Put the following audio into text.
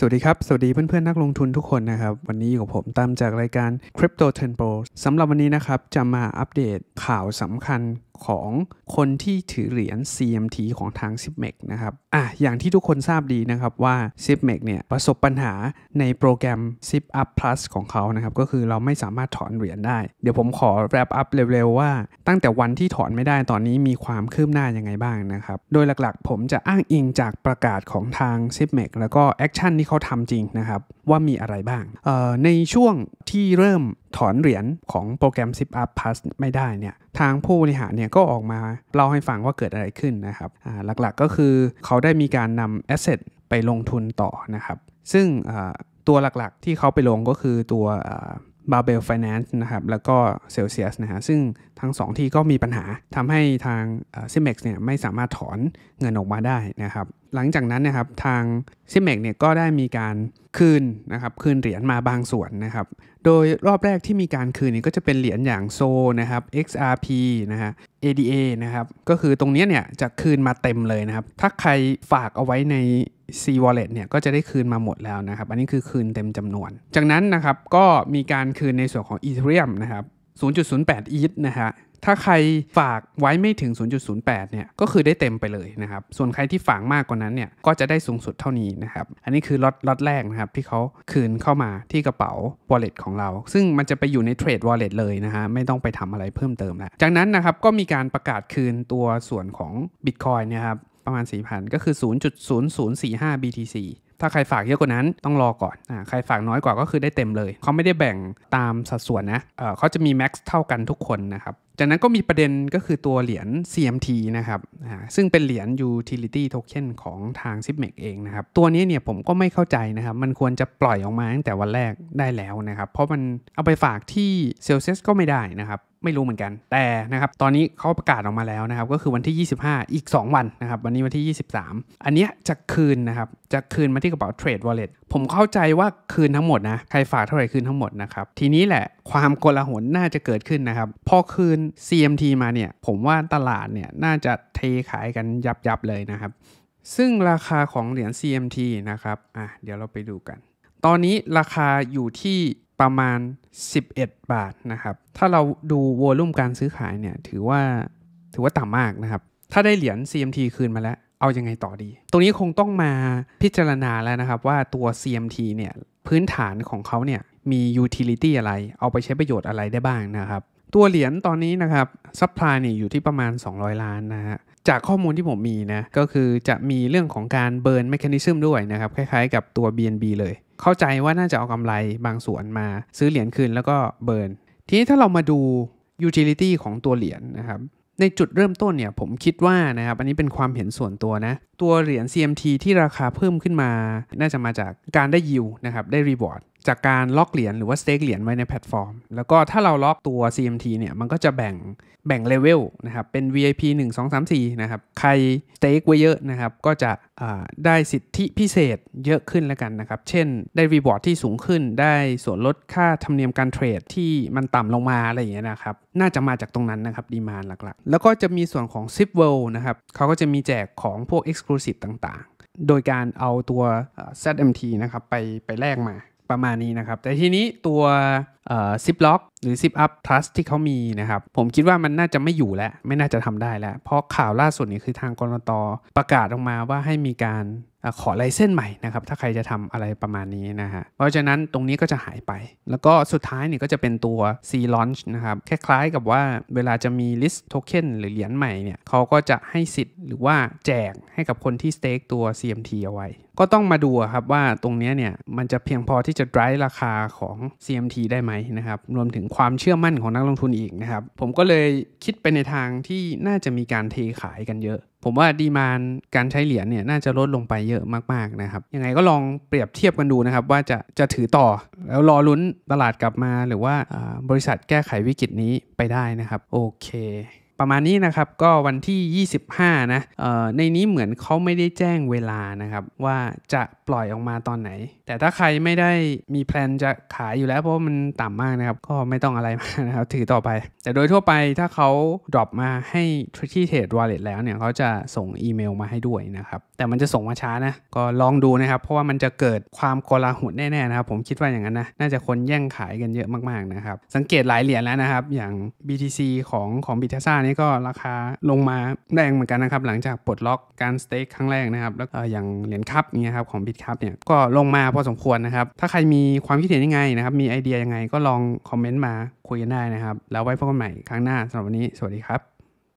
สวัสดีครับ สวัสดีเพื่อนๆนักลงทุนทุกคนนะครับ วันนี้อยู่กับผมตามจากรายการ Crypto e m p o สำหรับวันนี้นะครับ จะมาอัปเดตข่าวสำคัญของคนที่ถือเหรียญ CMT ของทาง s i p m e กนะครับอ่ะอย่างที่ทุกคนทราบดีนะครับ ว่า s i p m e กเนี่ยประสบปัญหาในโปรแกรม s i p Up Plus ของเขานะครับก็คือเราไม่สามารถถอนเหรียญได้ เดี๋ยวผมขอแรปอัพเร็วๆ ว่า ตั้งแต่วันที่ถอนไม่ได้ตอนนี้มีความคืบหน้ายังไงบ้างนะครับ โดยหลักๆ ผมจะอ้างอิงจากประกาศของทาง s i p m e กแล้วก็แอคชั่นที่เขาทำจริงนะครับว่ามีอะไรบ้างในช่วงที่เริ่มถอนเหรียญของโปรแกรม10 Up Plus ไม่ได้เนี่ยทางผู้บริหารเนี่ยก็ออกมาเล่าให้ฟังว่าเกิดอะไรขึ้นนะครับหลักๆก็คือเขาได้มีการนำแอสเซทไปลงทุนต่อนะครับ ซึ่งตัวหลักๆที่เขาไปลงก็คือตัวบาเบลินแลนซ์นะครับแล้วก็เซลเซียสนะฮะซึ่งทั้งสองที่ก็มีปัญหาทำให้ทางซิมเม็กซ์เนี่ยไม่สามารถถอนเงินออกมาได้นะครับหลังจากนั้นนะครับทางซิเมกเนี่ยก็ได้มีการคืนนะครับคืนเหรียญมาบางส่วนนะครับ โดยรอบแรกที่มีการคืนนี่ก็จะเป็นเหรียญอย่างโซนะครับ XRP นะฮะ ADA นะครับก็คือตรงนี้เนี่ยจะคืนมาเต็มเลยนะครับถ้าใครฝากเอาไว้ใน C Wallet เนี่ยก็จะได้คืนมาหมดแล้วนะครับอันนี้คือคืนเต็มจำนวน จากนั้นนะครับก็มีการคืนในส่วนของ Ethereum นะครับ0.08 ETH นะฮะถ้าใครฝากไว้ไม่ถึง 0.08เนี่ยก็คือได้เต็มไปเลยนะครับ ส่วนใครที่ฝากมากกว่านั้น เนี่ยก็จะได้สูงสุดเท่านี้นะครับ อันนี้คือล็อตล็อตแรกนะครับที่เขาคืนเข้ามาที่กระเป๋า wallet ของเรา ซึ่งมันจะไปอยู่ใน trade wallet เลยนะฮะ ไม่ต้องไปทำอะไรเพิ่มเติมแล้วจากนั้นนะครับก็มีการประกาศคืนตัวส่วนของ bitcoin นะครับประมาณ 4,000 ก็คือ 0.0045 BTC ถ้าใครฝากเยอะกว่านั้นต้องรอก่อนอ่าใครฝากน้อยกว่าก็คือได้เต็มเลย เขาไม่ได้แบ่งตามสัดส่วนนะเออเขาจะมีแม็กซ์เท่ากันทุกคนนะครับ จากนั้นก็มีประเด็นก็คือตัวเหรียญ CMT นะครับอ่าซึ่งเป็นเหรียญ utility token ของทาง s i p m e x เองนะครับ ตัวนี้เนี่ยผมก็ไม่เข้าใจนะครับ มันควรจะปล่อยออกมาตั้งแต่วันแรกได้แล้วนะครับ เพราะมันเอาไปฝากที่ Celsius ก็ไม่ได้นะครับไม่รู้เหมือนกัน แต่นะครับตอนนี้เขาประกาศออกมาแล้วนะครับก็คือวันที่ 25 อีก 2 วันนะครับวันนี้วันที่ 23 อันนี้จะคืนนะครับจะคืนมาที่กระเป๋า Trade Wallet ผมเข้าใจว่าคืนทั้งหมดนะใครฝากเท่าไหร่คืนทั้งหมดนะครับทีนี้แหละความโกลาหลน่าจะเกิดขึ้นนะครับพอคืน CMT มาเนี่ยผมว่าตลาดเนี่ยน่าจะเทขายกันยับยับเลยนะครับ ซึ่งราคาของเหรียญ CMT นะครับอ่ะเดี๋ยวเราไปดูกัน ตอนนี้ราคาอยู่ที่ประมาณ 11 บาทนะครับ ถ้าเราดูวอลุ่มการซื้อขายเนี่ยถือว่าถือว่าต่ำมากนะครับ ถ้าได้เหรียญ CMT คืนมาแล้ว เอายังไงต่อดี ตรงนี้คงต้องมาพิจารณาแล้วนะครับว่าตัว CMT เนี่ยพื้นฐานของเขาเนี่ยมียูทิลิตี้อะไร เอาไปใช้ประโยชน์อะไรได้บ้างนะครับ ตัวเหรียญตอนนี้นะครับซัพพลายเนี่ยอยู่ที่ประมาณ 200 ล้านนะฮะจากข้อมูลที่ผมมีนะก็คือจะมีเรื่องของการเบิร์นแมคานิซึมด้วยนะครับ คล้ายๆ กับตัว BNB เลยเข้าใจว่าน่าจะเอากำไรบางส่วนมา ซื้อเหรียญคืนแล้วก็เบิร์น ทีนี้ถ้าเรามาดูยูทิลิตี้ของตัวเหรียญนะครับในจุดเริ่มต้นเนี่ยผมคิดว่านะครับอันนี้เป็นความเห็นส่วนตัวนะตัวเหรียญ CMT ที่ราคาเพิ่มขึ้นมา น่าจะมาจากการได้ยิวนะครับ ได้รีบอร์ดจากการล็อกเหรียญหรือว่าสเต็กเหรียญไว้ในแพลตฟอร์ม แล้วก็ถ้าเราล็อกตัว CMT เนี่ย มันก็จะแบ่งแบ่งเลเวลนะครับ เป็น VIP 1 2 3 4นะครับ ใครสเต็กไว้เยอะนะครับ ก็จะได้สิทธิพิเศษเยอะขึ้นแล้วกันนะครับ เช่น ได้รีบอร์ดที่สูงขึ้น ได้ส่วนลดค่าธรรมเนียมการเทรด ที่มันต่ำลงมาอะไรอย่างเงี้ยนะครับ น่าจะมาจากตรงนั้นนะครับ ดีมานหลักๆ แล้วก็จะมีส่วนของ Zip World นะครับเขาก็จะมีแจกของพวก Ex Exclusive ต่างๆ โดยการเอาตัว ZMT นะครับไปไปแลกมาประมาณนี้นะครับ แต่ทีนี้ตัวซิปล็อกหรือ Zip Up พ l u s ที่เขามีนะครับ ผมคิดว่ามันน่าจะไม่อยู่แล้ว ไม่น่าจะทำได้แล้ว เพราะข่าวล่าสุดนี่คือทางกรตประกาศออกมาว่าให้มีการขอลายเส้นใหม่นะครับถ้าใครจะทำอะไรประมาณนี้นะฮะเพราะฉะนั้นตรงนี้ก็จะหายไป แล้วก็สุดท้ายนี่ก็จะเป็นตัว C launch นะครับคล้ายๆกับว่าเวลาจะมี list token หรือเหรียญใหม่เนี่ยเขาก็จะให้สิทธิ์หรือว่าแจกให้กับคนที่ stake ตัว CMT เอาไว้ ก็ต้องมาดูครับว่าตรงนี้เนี่ยมันจะเพียงพอที่จะ drive ราคาของ CMT ได้ไหมนะครับรวมถึงความเชื่อมั่นของนักลงทุนอีกนะครับผมก็เลยคิดไปในทางที่น่าจะมีการเทขายกันเยอะผมว่าดีมานการใช้เหรียญเนี่ย น่าจะลดลงไปเยอะมากๆนะครับยังไงก็ลองเปรียบเทียบกันดูนะครับ ว่าจะจะถือต่อ แล้วรอลุ้นตลาดกลับมา หรือว่าบริษัทแก้ไขวิกฤตนี้ไปได้นะครับ โอเคประมาณนี้นะครับก็วันที่ 25 นะในนี้เหมือนเขาไม่ได้แจ้งเวลานะครับว่าจะปล่อยออกมาตอนไหน แต่ถ้าใครไม่ได้มีแพลนจะขายอยู่แล้วเพราะมันต่ำมากนะครับก็ไม่ต้องอะไรมากนะครับถือต่อไป แต่โดยทั่วไปถ้าเขาดรอปมาให้ที่เทรดวอลเล็ตแล้วเนี่ยเขาจะส่งอีเมลมาให้ด้วยนะครับแต่มันจะส่งมาช้านะก็ลองดูนะครับเพราะว่ามันจะเกิดความโกลาหลแน่ๆนะครับ ผมคิดว่าอย่างนั้นนะน่าจะคนแย่งขายกันเยอะมากๆนะครับสังเกตหลายเหรียญแล้วนะครับอย่าง BTC ของของบิตาซ่านี้ก็ราคาลงมาแรงเหมือนกันนะครับ หลังจากปลดล็อกการสเต็กครั้งแรกนะครับ แล้วอย่างเหรียญคัพเนี่ยครับ ของบิตคัพเนี่ยก็ลงมาพอสมควรนะครับ ถ้าใครมีความคิดเห็นยังไงนะครับมีไอเดียยังไงก็ลองคอมเมนต์มาคุยกันได้นะครับ แล้วไว้พบกันใหม่ครั้งหน้าสำหรับวันนี้สวัสดีครับ